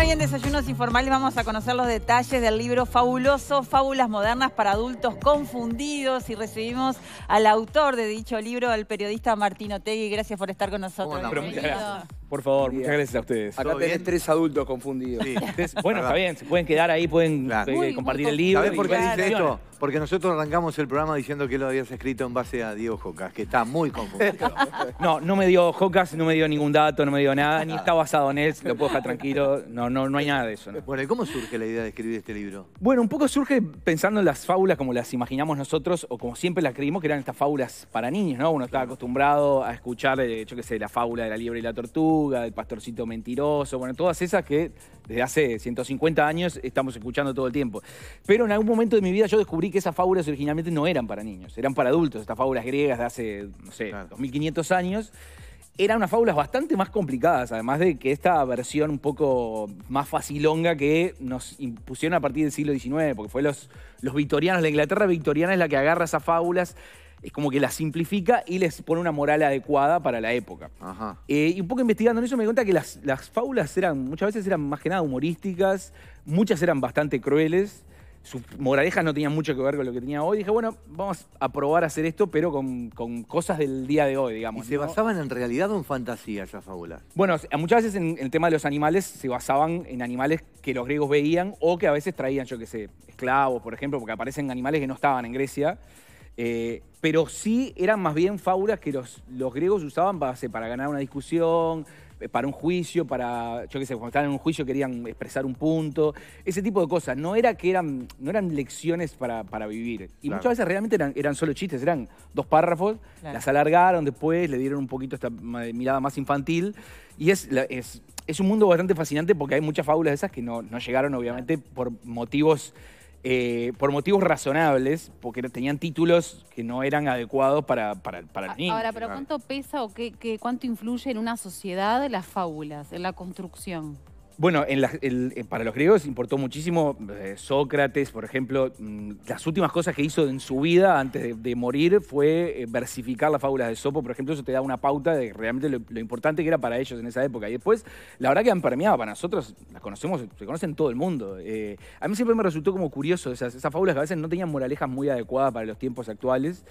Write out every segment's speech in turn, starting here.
hoy en Desayunos Informales vamos a conocer los detalles del libro fabuloso Fábulas Modernas para Adultos Confundidos y recibimos al autor de dicho libro, al periodista Martín Otegui. Gracias por estar con nosotros. Por favor, muchas gracias a ustedes. Acá tenés tres adultos confundidos. bueno, está bien, se pueden quedar ahí, pueden eh, compartir el libro. ¿Sabés por qué dice esto? Porque nosotros arrancamos el programa diciendo que lo habías escrito en base a Diego Jocas, que está muy confundido. no, no me dio Jocas, no me dio ningún dato, no me dio nada, ni ah. está basado en él, lo puedo dejar tranquilo. No, no, no hay nada de eso. Bueno, cómo surge la idea de escribir este libro? Bueno, un poco surge pensando en las fábulas como las imaginamos nosotros, o como siempre las creímos que eran estas fábulas para niños, ¿no? Uno está acostumbrado a escuchar, eh, yo qué sé, la fábula de la liebre y la tortuga del Pastorcito Mentiroso, bueno, todas esas que desde hace 150 años estamos escuchando todo el tiempo. Pero en algún momento de mi vida yo descubrí que esas fábulas originalmente no eran para niños, eran para adultos, estas fábulas griegas de hace, no sé, 2500 años eran unas fábulas bastante más complicadas, además de que esta versión un poco más facilonga que nos impusieron a partir del siglo XIX, porque fue los, los victorianos, la Inglaterra victoriana es la que agarra esas fábulas es como que la simplifica y les pone una moral adecuada para la época. Eh, y un poco investigando en eso me di cuenta que las, las fábulas eran, muchas veces eran más que nada humorísticas, muchas eran bastante crueles, sus moralejas no tenían mucho que ver con lo que tenía hoy. Dije, bueno, vamos a probar a hacer esto, pero con, cosas del día de hoy, digamos. se basaban en realidad o en fantasía esas fábulas? Bueno, muchas veces en el tema de los animales se basaban en animales que los griegos veían o que a veces traían, yo qué sé, esclavos, por ejemplo, porque aparecen animales que no estaban en Grecia. Eh, pero sí eran más bien fábulas que los, los griegos usaban para, para ganar una discusión, eh, para un juicio, para, yo qué sé, cuando estaban en un juicio querían expresar un punto, ese tipo de cosas. No era que eran, no eran lecciones para, para vivir. Y muchas veces realmente eran, solo chistes, eran dos párrafos, las alargaron después, le dieron un poquito esta mirada más infantil. Y es, es, un mundo bastante fascinante porque hay muchas fábulas de esas que no, no llegaron, obviamente, por motivos eh, por motivos razonables, porque tenían títulos que no eran adecuados para, para, para el niño. Ahora, ¿pero cuánto pesa o qué, qué, cuánto influye en una sociedad las fábulas, en la construcción? Bueno, eh, para los griegos importó muchísimo eh, Sócrates, por ejemplo. Mm, las últimas cosas que hizo en su vida antes de, morir fue eh, versificar las fábulas de Sopo, por ejemplo. Eso te da una pauta de realmente lo, importante que era para ellos en esa época. Y después, la verdad que han permeado. Para nosotros, las conocemos, se conocen todo el mundo. a mí siempre me resultó como curioso esas fábulas que a veces no tenían moralejas muy adecuadas para los tiempos actuales.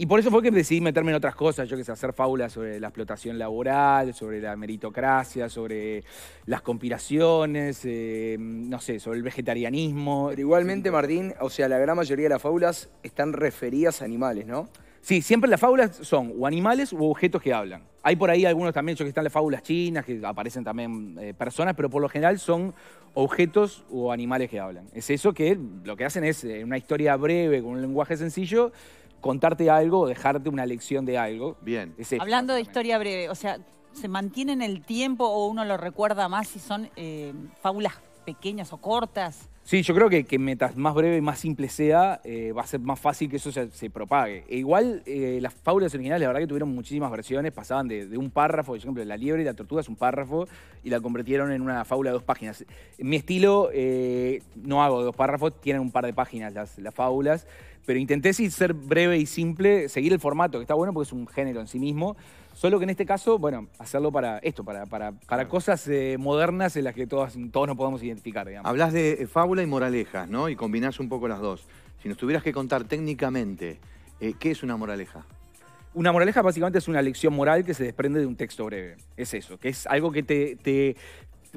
Y por eso fue que decidí meterme en otras cosas, yo que sé, hacer fábulas sobre la explotación laboral, sobre la meritocracia, sobre las conspiraciones, eh, no sé, sobre el vegetarianismo. igualmente, Martín, o sea, la gran mayoría de las fábulas están referidas a animales, ¿no? Sí, siempre las fábulas son o animales u objetos que hablan. Hay por ahí algunos también, yo que están las fábulas chinas, que aparecen también eh, personas, pero por lo general son objetos o animales que hablan. Es eso que lo que hacen es en eh, una historia breve, con un lenguaje sencillo, contarte algo o dejarte una lección de algo. Bien. Hablando de historia breve, o sea, ¿se mantiene en el tiempo o uno lo recuerda más si son eh, fábulas pequeñas o cortas? Sí, yo creo que, que metas más breve y más simple sea, eh, va a ser más fácil que eso se, propague. E igual, eh, las fábulas originales, la verdad que tuvieron muchísimas versiones, pasaban de, un párrafo, por ejemplo, La liebre y la tortuga es un párrafo, y la convirtieron en una fábula de dos páginas. En mi estilo, eh, no hago dos párrafos, tienen un par de páginas las, fábulas, pero intenté ser breve y simple, seguir el formato, que está bueno porque es un género en sí mismo, Solo que en este caso, bueno, hacerlo para esto, para, para, cosas eh, modernas en las que todas, todos nos podamos identificar, digamos. Hablas de eh, fábula y moralejas, ¿no? Y combinás un poco las dos. Si nos tuvieras que contar técnicamente, eh, ¿qué es una moraleja? Una moraleja básicamente es una lección moral que se desprende de un texto breve. Es eso, que es algo que te, te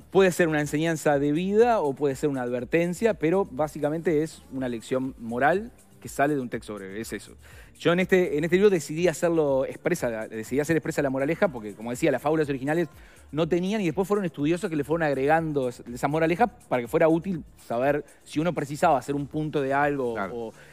puede ser una enseñanza de vida o puede ser una advertencia, pero básicamente es una lección moral que sale de un texto breve. Es eso. Yo en este, en este libro decidí hacerlo expresa, decidí hacer expresa la moraleja, porque como decía, las fábulas originales no tenían y después fueron estudiosos que le fueron agregando esa moraleja para que fuera útil saber si uno precisaba hacer un punto de algo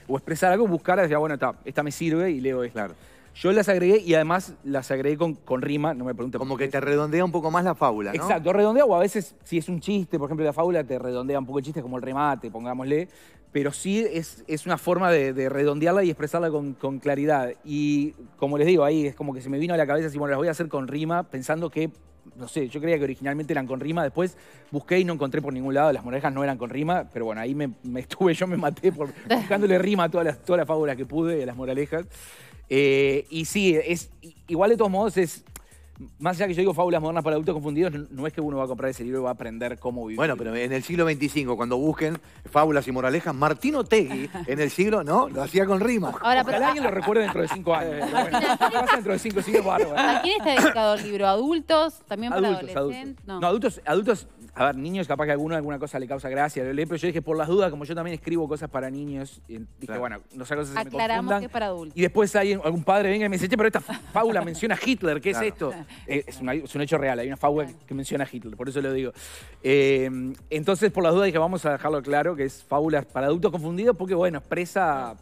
o, expresar algo, buscar, decía, ah, bueno, esta me sirve y leo esto. Claro. Yo las agregué y además las agregué con, rima, no me pregunten. Como que te redondea un poco más la fábula, ¿no? Exacto, redondea o a veces si es un chiste, por ejemplo, la fábula te redondea un poco el chiste, como el remate, pongámosle. Pero sí es, es una forma de, redondearla y expresarla con, claridad. Y como les digo, ahí es como que se me vino a la cabeza, si bueno, las voy a hacer con rima, pensando que no sé, yo creía que originalmente eran con rima, después busqué y no encontré por ningún lado, las moralejas no eran con rima, pero bueno, ahí me, estuve, yo me maté por, buscándole rima a todas las, todas las fábulas que pude, a las moralejas. Eh, y sí, es, igual de todos modos es más allá que yo digo fábulas modernas para adultos confundidos, no es que uno va a comprar ese libro y va a aprender cómo vivir. Bueno, pero en el siglo XXV, cuando busquen fábulas y moralejas, Martín Otegui en el siglo, ¿no? Lo hacía con rimas. Ahora, pero... alguien lo recuerde dentro de cinco años. dentro de cinco siglos, bárbaro. ¿eh? ¿A quién está dedicado el libro? ¿Adultos? ¿También para adultos, adolescentes? No. no, adultos, adultos a ver, niños, capaz que a alguno alguna cosa le causa gracia, lo pero yo dije, por las dudas, como yo también escribo cosas para niños, y dije, bueno, no sé cosas que me confundan. que es para adultos. Y después hay algún padre venga y me dice, pero esta fábula menciona a Hitler, ¿qué es esto? Eh, es, un hecho real, hay una fábula que menciona a Hitler, por eso lo digo. Eh, entonces, por las dudas dije, vamos a dejarlo claro, que es fábulas para adultos confundidos, porque bueno, expresa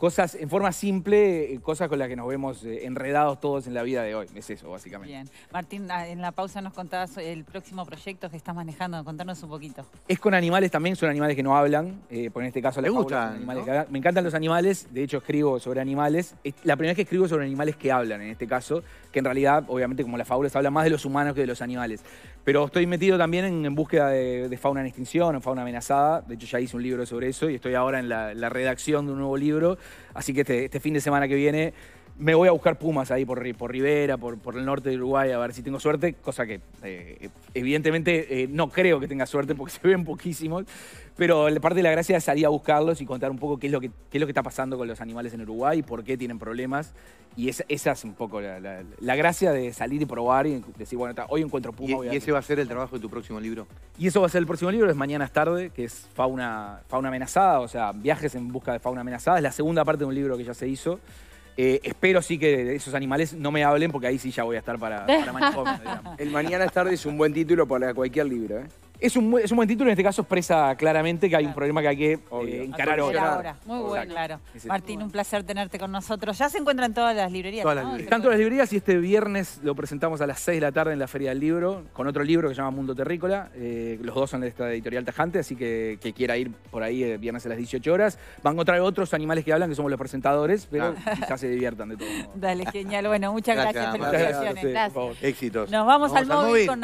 cosas en forma simple, eh, cosas con las que nos vemos eh, enredados todos en la vida de hoy. Es eso, básicamente. Bien. Martín, ah, en la pausa nos contabas el próximo proyecto que estás manejando. Contanos un poquito. Es con animales también, son animales que no hablan. Eh, por en este caso, la gustan, Me encantan los animales, de hecho escribo sobre animales. la primera vez que escribo sobre animales que hablan, en este caso, que en realidad, obviamente, como las fábulas hablan más de los humanos que de los animales. Pero estoy metido también en, búsqueda de, fauna en extinción, o fauna amenazada. De hecho, ya hice un libro sobre eso y estoy ahora en la, la redacción de un nuevo libro Así que este, este, fin de semana que viene me voy a buscar Pumas ahí por, por Rivera, por, el norte de Uruguay, a ver si tengo suerte, cosa que eh, evidentemente eh, no creo que tenga suerte porque se ven poquísimos, pero la parte de la gracia es salir a buscarlos y contar un poco qué es lo que, lo que está pasando con los animales en Uruguay, por qué tienen problemas, y esa, es un poco la, gracia de salir y probar y decir, bueno, hoy encuentro Puma. ¿Y, ese va a ser el trabajo de tu próximo libro? Y eso va a ser el próximo libro, es Mañana es tarde, que es fauna, fauna amenazada, o sea, viajes en busca de fauna amenazada, es la segunda parte de un libro que ya se hizo. Eh, espero sí que de esos animales no me hablen porque ahí sí ya voy a estar para, para manicomio, El mañana es tarde es un buen título para cualquier libro, ¿eh? Es un, buen título, en este caso expresa claramente que hay un problema que hay que eh, encarar ahora. Muy bueno, claro. Martín, un placer tenerte con nosotros. Ya se encuentran todas las librerías. Todas las librerías. Están todas las librerías y este viernes lo presentamos a las 6 de la tarde en la Feria del Libro con otro libro que se llama Mundo Terrícola. Eh, los dos son de esta editorial Tajante, así que que quiera ir por ahí eh, viernes a las 18 horas. Van a encontrar otros animales que hablan, que somos los presentadores, pero ah. quizás se diviertan de todo. Dale, genial. Bueno, muchas gracias. gracias. Gracias. Éxitos. Nos vamos, al, móvil. con